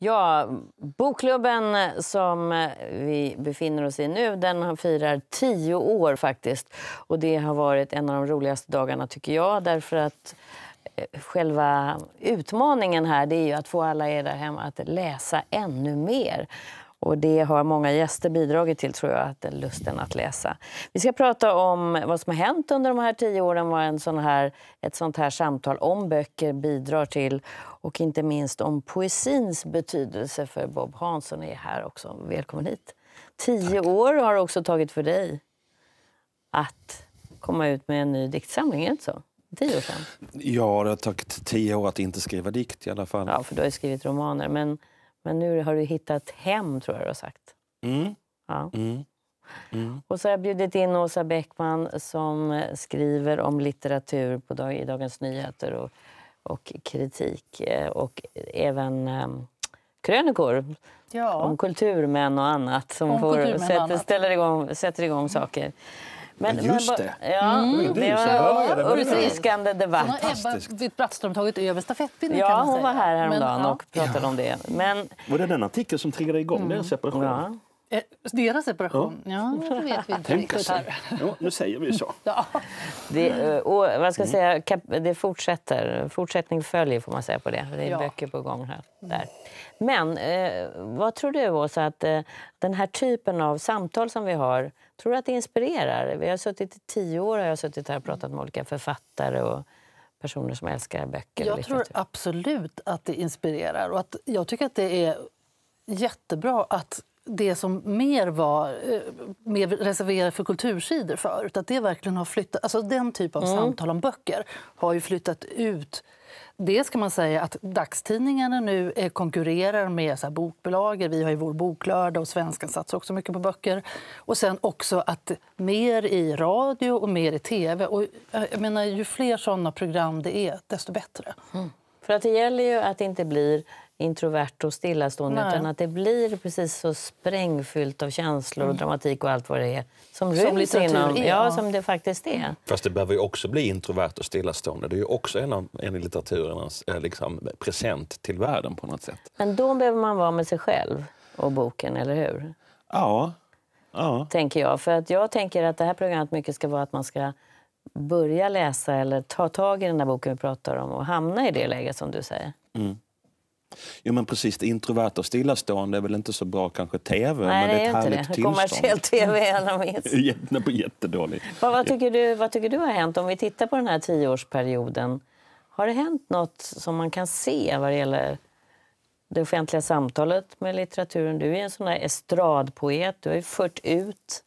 Ja, bokklubben som vi befinner oss i nu den firar tio år faktiskt. Och det har varit en av de roligaste dagarna tycker jag därför att eh, själva utmaningen här det är ju att få alla er där hemma att läsa ännu mer. Och det har många gäster bidragit till, tror jag, att lusten att läsa. Vi ska prata om vad som har hänt under de här tio åren, vad en sån här, ett sånt här samtal om böcker bidrar till och inte minst om poesins betydelse, för Bob Hansson är här också. Välkommen hit. Tio Tack. år har det också tagit för dig att komma ut med en ny diktsamling, är så? Tio år sedan? Ja, det har tagit tio år att inte skriva dikt i alla fall. Ja, för du har skrivit romaner. Men men nu har du hittat hem, tror jag du har sagt. Mm. Ja. Mm. Mm. Och så har jag bjudit in Åsa Bäckman som skriver om litteratur på dag, i Dagens Nyheter och, och kritik eh, och även um, krönikor ja. om kulturmän och annat som får, sätter, annat. Ställer igång, sätter igång saker. Men, men just det! Ja, mm. det, var, en uppfriskande debatt. Ebba Witt-Brattström tagit över stafettpinnen. Ja, hon var här häromdagen men, och pratade om det. Men... Var det den artikeln som triggade igång mm. den separationen? Ja. Eh, deras separation? Ja, ja det vet vi inte Tänk riktigt. Ja, nu säger vi så. ja. det, eh, och, vad ska mm. säga, det fortsätter. Fortsättning följer, får man säga på det. Det är ja. böcker på gång här. Mm. Där. Men eh, vad tror du, Åsa, att eh, den här typen av samtal som vi har, tror du att det inspirerar? Vi har suttit i tio år och jag har suttit här och pratat med olika författare och personer som älskar böcker. Jag tror absolut att det inspirerar. Och att, jag tycker att det är jättebra att det som mer var eh, mer reserverat för kultursidor förut. Att det verkligen har flyttat, alltså den typ av mm. samtal om böcker har ju flyttat ut det ska man säga att dagstidningarna nu eh, konkurrerar med så här bokbolager. Vi har ju vår boklördag och Svenskan satsar också mycket på böcker. Och sen också att mer i radio och mer i tv. Och eh, jag menar, ju fler såna program det är, desto bättre. Mm. För att det gäller ju att det inte blir introvert och stillastående Nej. utan att det blir precis så sprängfyllt av känslor och mm. dramatik och allt vad det är som, som litteratur inom, är. Ja, som det faktiskt är. Fast det behöver ju också bli introvert och stillastående. Det är ju också en av, en litteraturens eh, liksom, present till världen på något sätt. Men då behöver man vara med sig själv och boken, eller hur? Ja. ja. Tänker jag. För att jag tänker att det här programmet mycket ska vara att man ska börja läsa eller ta tag i den där boken vi pratar om och hamna i det läget som du säger. Mm. Jo men precis, introvert och stillastående är väl inte så bra kanske tv, Nej, men det är ett härligt inte det. Kommersiell tv är allra Jättedålig. Vad, vad, tycker du, vad tycker du har hänt om vi tittar på den här tioårsperioden? Har det hänt något som man kan se vad det gäller det offentliga samtalet med litteraturen? Du är en sån där estradpoet, du har ju fört ut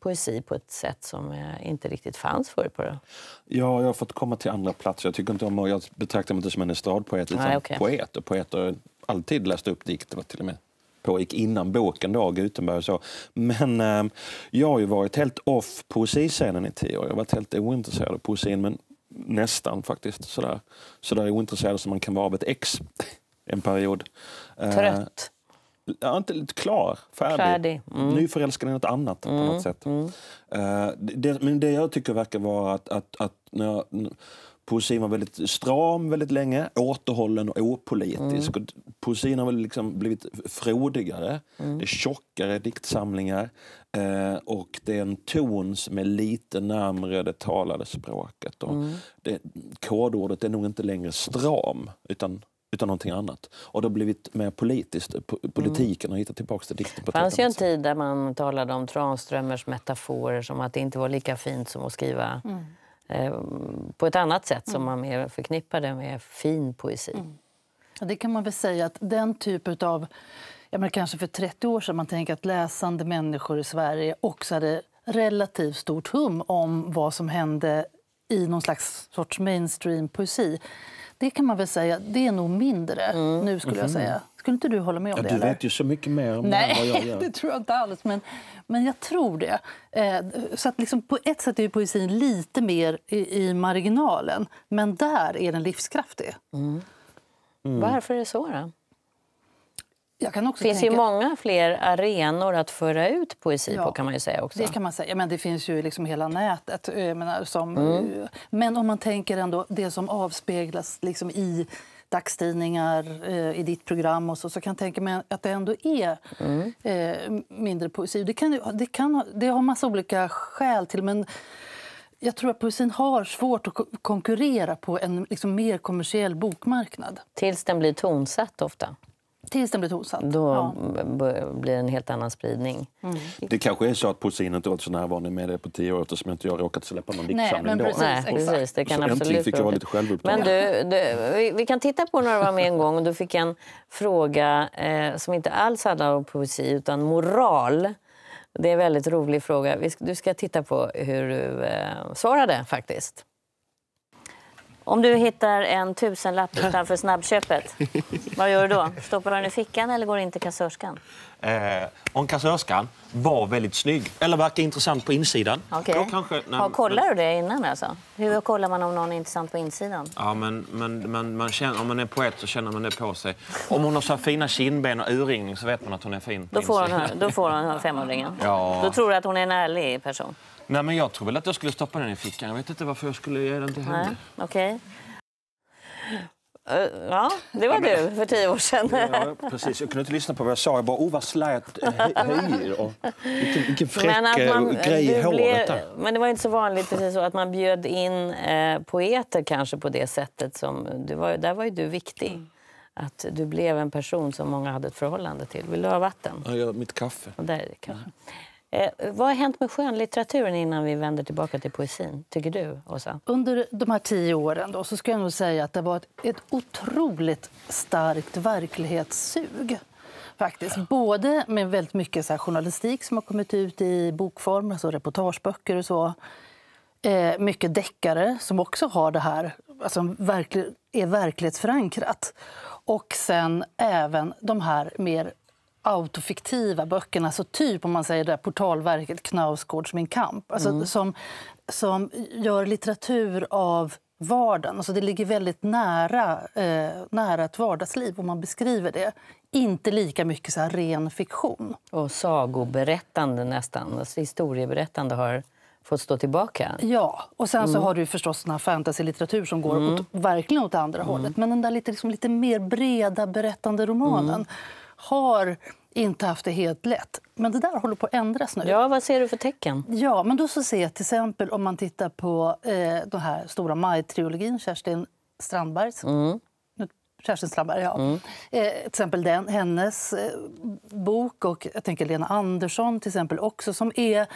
poesi på ett sätt som eh, inte riktigt fanns förr. På det. Ja, jag har fått komma till andra platser. Jag tycker inte om jag betraktar mig inte som en estradpoet, utan Nej, okay. poet. Och poeter har alltid läst upp dikter, till och med pågick innan boken då, Gutenberg och så. Men eh, jag har ju varit helt off poesiscenen i tio år. Jag har varit helt ointresserad av poesin, men nästan faktiskt. Sådär, sådär ointresserad som man kan vara av ett ex en period. Eh, Trött? Ja, inte klar, färdig, färdig. Mm. nyförälskad i något annat. Mm. på något mm, sätt. Mm. Uh, det, men det jag tycker verkar vara att, att, att när jag, poesin var väldigt stram väldigt länge, återhållen och opolitisk. Mm. Och poesin har väl liksom blivit frodigare, mm. det är tjockare diktsamlingar uh, och det är en ton som är lite närmre det talade språket. Och mm. det, kodordet är nog inte längre stram, utan utan någonting annat. Och det har blivit mer politiskt. Politiken har hittat tillbaka till dikten. det fanns ju en tid där man talade om Tranströmers metaforer som att det inte var lika fint som att skriva mm. eh, på ett annat sätt mm. som man mer förknippade med fin poesi. Mm. Ja, det kan man väl säga att den typ av... Ja, men kanske för 30 år sedan man tänker att läsande människor i Sverige också hade relativt stort hum om vad som hände i någon slags sorts mainstream-poesi. Det kan man väl säga, det är nog mindre mm. nu skulle jag mhm. säga. Skulle inte du hålla med om ja, det? Du eller? vet ju så mycket mer om Nej, vad jag gör. det tror jag inte alls. Men, men jag tror det. Eh, så att liksom, på ett sätt är poesin lite mer i, i marginalen. Men där är den livskraftig. Mm. Mm. Varför är det så då? det finns tänka... ju många fler arenor att föra ut poesi ja, på. kan man ju säga också. Det kan man säga. Men det finns ju liksom hela nätet. Eh, menar, som, mm. Eh, men om man tänker ändå det som avspeglas liksom i dagstidningar, eh, i ditt program och så, så kan jag tänka mig att det ändå är mm. mindre poesi. Det, kan, det, kan, det har massa olika skäl till men jag tror att poesin har svårt att konkurrera på en liksom, mer kommersiell bokmarknad. Tills den blir tonsatt ofta. Tills den blir tosat. Då ja. blir det en helt annan spridning. Mm. Det kanske är så att poesinet åt så närvarande med det på tio år eftersom inte jag råkat släppa någon diktsamling då. Nej, precis. Det kan så absolut fick jag lite Men du, du vi, kan titta på när du var med en gång och du fick en fråga eh, som inte alls handlade om poesi utan moral. Det är en väldigt rolig fråga. Du ska titta på hur du eh, svarade faktiskt. Om du hittar en tusenlapp utanför snabbköpet, vad gör du då? Stoppar du den i fickan eller går in till kassörskan? Eh, om kassörskan var väldigt snygg eller verkar intressant på insidan. Okay. Kanske, nej, ja, kollar du det innan? Alltså? Hur kollar man om någon är intressant på insidan? Ja, men, men, men man känner, om man är poet så känner man det på sig. Om hon har så fina kindben och urringning så vet man att hon är fin. Då får hon, hon 500 ja. Då tror du att hon är en ärlig person? Nej, men jag tror väl att jag skulle stoppa den i fickan. Jag vet inte varför jag skulle ge den till henne. Okej. Okay. Uh, eh, ja, det var du för tio år sedan. ja, precis. Jag kunde inte lyssna på vad jag sa. Jag bara, oh vad slät höjer vilken, fräck eh, man, grej i håret. men det var inte så vanligt precis så, att man bjöd in eh, poeter kanske på det sättet. Som, du var, där var ju du viktig. att du blev en person som många hade ett förhållande till. Vill du ha vatten? Ja, mitt kaffe. Och där är det kaffe. Nej. Mm. Eh, vad har hänt med skönlitteraturen innan vi vänder tillbaka till poesin? tycker du, Åsa? Under de här tio åren då, så ska jag nog säga att det var ett, ett otroligt starkt verklighetssug faktiskt. Både med väldigt mycket så journalistik som har kommit ut i bokform, alltså reportageböcker och så. Eh, mycket deckare som också har det här, alltså verklig, är verklighetsförankrat. Och sen även de här mer autofiktiva böckerna, alltså typ om man säger det portalverket Knausgårds Min kamp, alltså, mm. som, som gör litteratur av vardagen. Alltså det ligger väldigt nära, eh, nära ett vardagsliv om man beskriver det. Inte lika mycket så ren fiktion. Och sagoberättande nästan, alltså historieberättande har fått stå tillbaka. Ja, och sen mm. så har du förstås den här fantasy-litteratur som går mm. åt, verkligen åt andra mm. hållet. Men den där lite, liksom, lite mer breda berättande romanen mm har inte haft det helt lätt. Men det där håller på att ändras nu. Ja, vad ser du för tecken? Ja, men då så ser jag till exempel om man tittar på eh, den här stora Maj-trilogin, Kerstin Strandbergs. Mm. Kerstin Strandberg, ja. Mm. Eh, till exempel den, hennes eh, bok och jag tänker Lena Andersson till exempel också som är eh,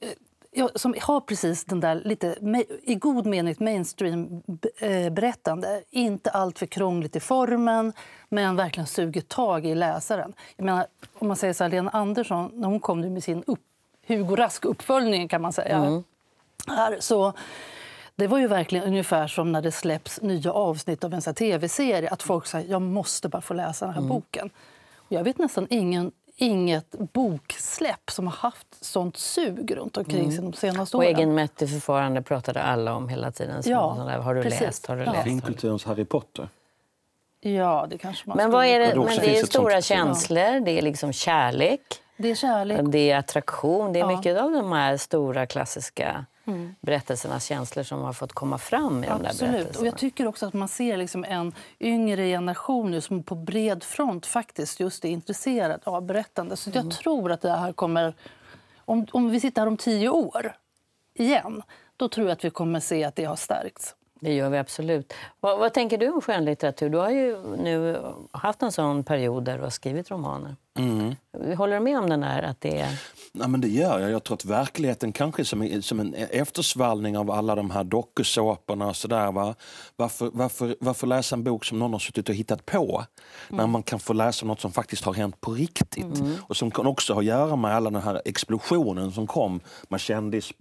eh, Ja, som har precis den där, lite, i god mening, mainstream-berättande. Eh, Inte allt för krångligt i formen, men verkligen suger tag i läsaren. Jag menar, om man säger så här, Lena Andersson, när hon kom med sin upp, Hugo Rask-uppföljning, kan man säga, mm. här, så... Det var ju verkligen ungefär som när det släpps nya avsnitt av en tv-serie. Att folk säger jag måste bara få läsa den här mm. boken. Och jag vet nästan ingen inget boksläpp som har haft sånt sug runt omkring mm. de senaste åren. Och förfarande pratade alla om hela tiden. Ja, har du precis. läst? Har du ja. läst? Finkulturens Harry Potter. Ja, det kanske man Men, vad är det, men det är stora känslor, det är liksom kärlek. Det är kärlek. Det är attraktion. Det är ja. mycket av de här stora klassiska mm. berättelsernas känslor som har fått komma fram i Absolut. Och jag tycker också att man ser liksom en yngre generation nu som på bred front faktiskt just är intresserad av berättande. Så mm. jag tror att det här kommer... Om, om vi sitter här om tio år igen, då tror jag att vi kommer se att det har stärkts. Det gör vi absolut. Vad, vad, tänker du om skönlitteratur? Du har ju nu haft en sån period där du har skrivit romaner. Mm. Håller du med om den här att det är... Ja, men det gör jag. Jag tror att verkligheten kanske som, som en eftersvallning av alla de här dokusåporna och sådär. Va? Varför, varför, varför läsa en bok som någon har suttit och hittat på? Mm. När man kan få läsa något som faktiskt har hänt på riktigt. Mm. Och som kan också ha att göra med alla den här explosionen som kom med kändis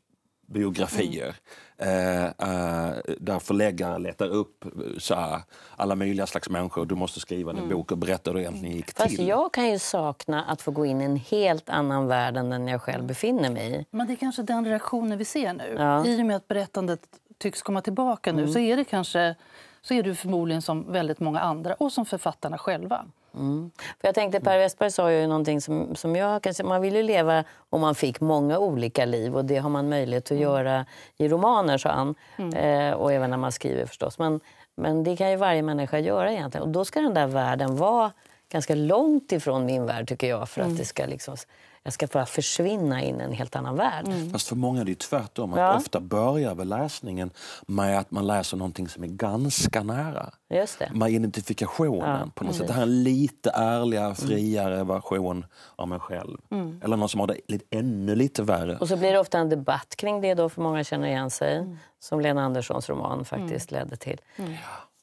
biografier mm. eh, där förläggare letar upp eh, så här, alla möjliga slags människor. Du måste skriva din mm. bok och berätta hur det egentligen gick Fast till. Jag kan ju sakna att få gå in i en helt annan värld än den jag själv befinner mig i. Men det är kanske den reaktionen vi ser nu. Ja. I och med att berättandet tycks komma tillbaka nu mm. så är det kanske så är du förmodligen som väldigt många andra och som författarna själva Mm. För jag tänkte, per mm. Westberg sa ju någonting som, som jag kanske... Man vill ju leva om man fick många olika liv och det har man möjlighet att mm. göra i romaner, sa han. Mm. Eh, och även när man skriver förstås. Men, men det kan ju varje människa göra egentligen. Och då ska den där världen vara ganska långt ifrån min värld tycker jag för att mm. det ska liksom jag ska bara försvinna in i en helt annan värld. Mm. Fast för många är det tvärtom. Att ja. Ofta börjar väl läsningen med att man läser någonting som är ganska nära. Just det. Med identifikationen. Ja, på något precis. sätt. Det här är en lite ärligare, mm. friare version av mig själv. Mm. Eller någon som har det ännu lite värre. Och så blir det ofta en debatt kring det då, för många känner igen sig. Mm. Som Lena Anderssons roman faktiskt mm. ledde till.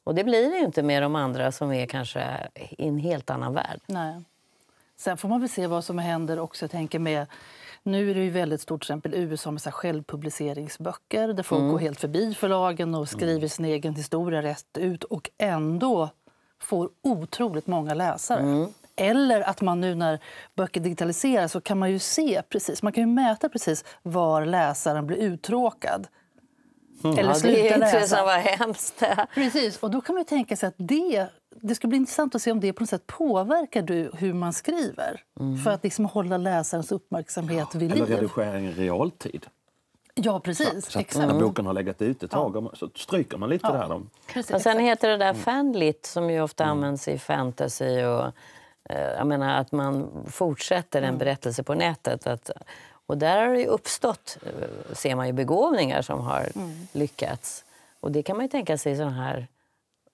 Och det blir det ju inte med de andra som är kanske i en helt annan värld. Nej. Sen får man väl se vad som händer också, jag tänker med nu är det ju väldigt stort exempel USA med så självpubliceringsböcker där folk mm. går helt förbi förlagen och skriver mm. sin egen historia rätt ut och ändå får otroligt många läsare. Mm. Eller att man nu när böcker digitaliseras så kan man ju se precis, man kan ju mäta precis var läsaren blir uttråkad. Mm. Eller slutar läsa. Det är intressant, vad hemskt. Precis, och då kan man tänka sig att det det ska bli intressant att se om det på något sätt påverkar du hur man skriver mm. för att liksom hålla läsarens uppmärksamhet ja, vid liv. Eller redigering i realtid. Ja, precis. Så, så när boken har legat ute ett tag ja. så stryker man lite ja. där. och sen heter det där mm. fanlit som ju ofta mm. används i fantasy och eh, jag menar att man fortsätter en mm. berättelse på nätet. Att, och där har det uppstått, eh, ser man ju, begåvningar som har mm. lyckats. Och det kan man ju tänka sig i sådana här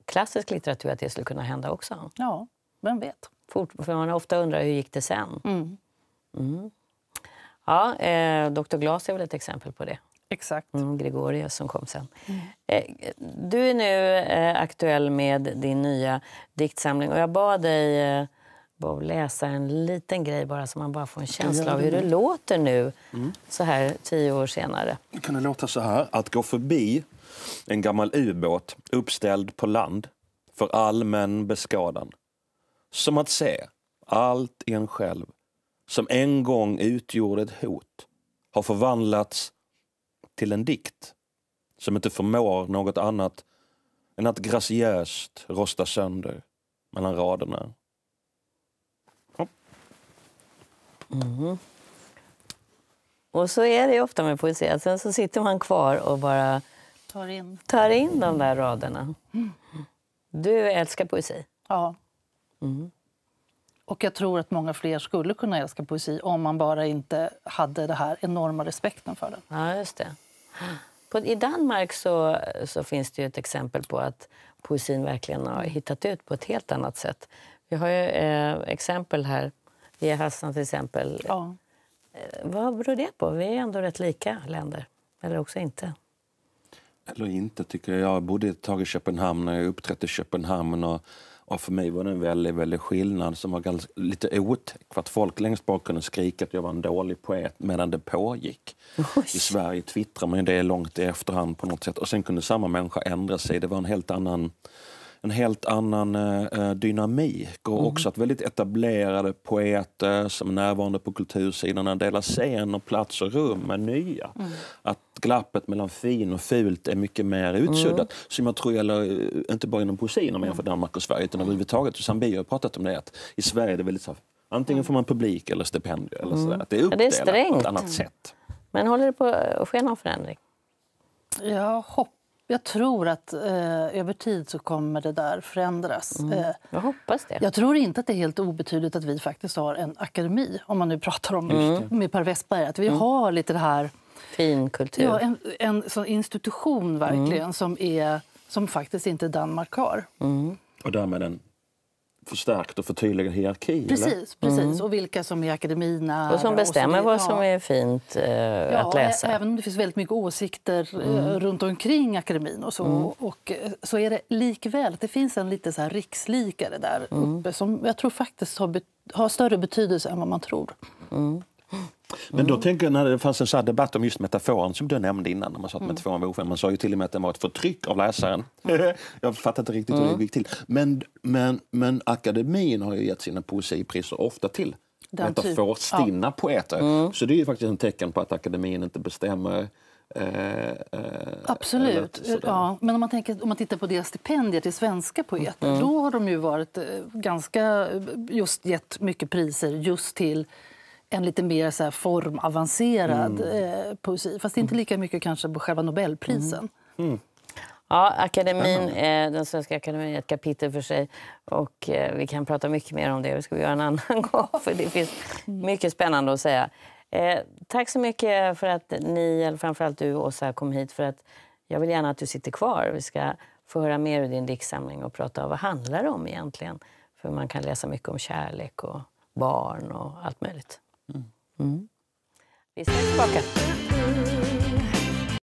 klassisk litteratur att det skulle kunna hända också. Ja, vem vet? Fort, för man ofta undrar hur gick det sen. Mm. Mm. Ja, eh, Dr. Glas är väl ett exempel på det. Exakt. Mm, Gregorius som kom sen. Mm. Eh, du är nu eh, aktuell med din nya diktsamling och jag bad dig eh, bara läsa en liten grej bara så man bara får en känsla av hur det låter nu, mm. så här tio år senare. Det kan låta så här? Att gå förbi en gammal ubåt uppställd på land för allmän beskådan. Som att se allt i en själv som en gång utgjorde ett hot har förvandlats till en dikt som inte förmår något annat än att graciöst rosta sönder mellan raderna. Mm. Och så är det ofta med poesi. Sen så sitter man kvar och bara tar in, tar in de där raderna. Du älskar poesi. Ja. Mm. Och jag tror att många fler skulle kunna älska poesi om man bara inte hade den här enorma respekten för den. Ja, just det. På, I Danmark så, så finns det ett exempel på att poesin verkligen har hittat ut på ett helt annat sätt. Vi har ju, eh, exempel här. Vi är Hassan till exempel. Ja. Eh, vad beror det på? Vi är ändå rätt lika länder. Eller också inte eller inte tycker jag. Jag bodde ett tag i Köpenhamn och jag uppträdde i Köpenhamn. Och, och för mig var det en väldigt, väldigt skillnad som var ganska, lite otäck. För att folk längst bak kunde skrika att jag var en dålig poet medan det pågick. Oj. I Sverige twittrar man ju det långt i efterhand på något sätt. Och sen kunde samma människa ändra sig. Det var en helt annan en helt annan eh, eh dynamik och mm. också att väldigt etablerade poeter som är närvarande på kultursidorna delar scen och plats och rum med nya. Mm. Att glappet mellan fin och fult är mycket mer mm. utsuddat. Mm. Som jag tror gäller eh, inte bara inom poesin om mm. jämför Danmark och Sverige utan överhuvudtaget. Susanne har pratat om det att i Sverige är det väldigt så antingen mm. får man publik eller stipendium. Eller så det är uppdelat ja, det är på ett annat sätt. Men håller det på att ske någon förändring? Jag hoppas jag tror att eh, över tid så kommer det där förändras. Mm. Eh, jag hoppas det. Jag tror inte att det är helt obetydligt att vi faktiskt har en akademi, om man nu pratar om mm. med Per Westberg, att vi mm. har lite det här... Fin kultur. Ja, en, en sån institution mm. verkligen som, är, som faktiskt inte Danmark har. Mm. Och därmed en förstärkt och förtydligat hierarki? Precis, eller? precis. Mm. och vilka som är akademina. Och som bestämmer och som är, vad som är fint eh, ja, att läsa. Även om det finns väldigt mycket åsikter eh, mm. runt omkring akademin och så, mm. och, eh, så är det likväl att det finns en lite så här rikslikare där mm. uppe som jag tror faktiskt har, har större betydelse än vad man tror. Mm. Men då tänker jag när det fanns en sån debatt om just metaforen som du nämnde innan. När man sa att metaforen mm. var ofin. Man sa ju till och med att den var ett förtryck av läsaren. jag fattar inte riktigt hur det mm. gick till. Men, men, men akademin har ju gett sina poesipriser ofta till metaforstinna typ. poeter. Mm. Så det är ju faktiskt en tecken på att akademin inte bestämmer Eh, eh, Absolut. Ja, men om man, tänker, om man tittar på deras stipendier till svenska poeter mm. då har de ju varit eh, ganska, eh, just gett mycket priser just till en lite mer så formavancerad mm. Eh, poesi. Fast inte lika mycket kanske på själva Nobelprisen. Mm. Mm. Ja, akademin, eh, den svenska akademin är ett kapitel för sig. Och eh, Vi kan prata mycket mer om det. Det ska göra en annan gång. För Det finns mycket spännande att säga. tack så mycket för att ni, eller framförallt du, Åsa, kom hit. För att jag vill gärna att du sitter kvar. Vi ska få höra mer ur din diktsamling och prata om vad handlar det om egentligen. För man kan läsa mycket om kärlek och barn och allt möjligt. Mm. mm. Vi ses tillbaka.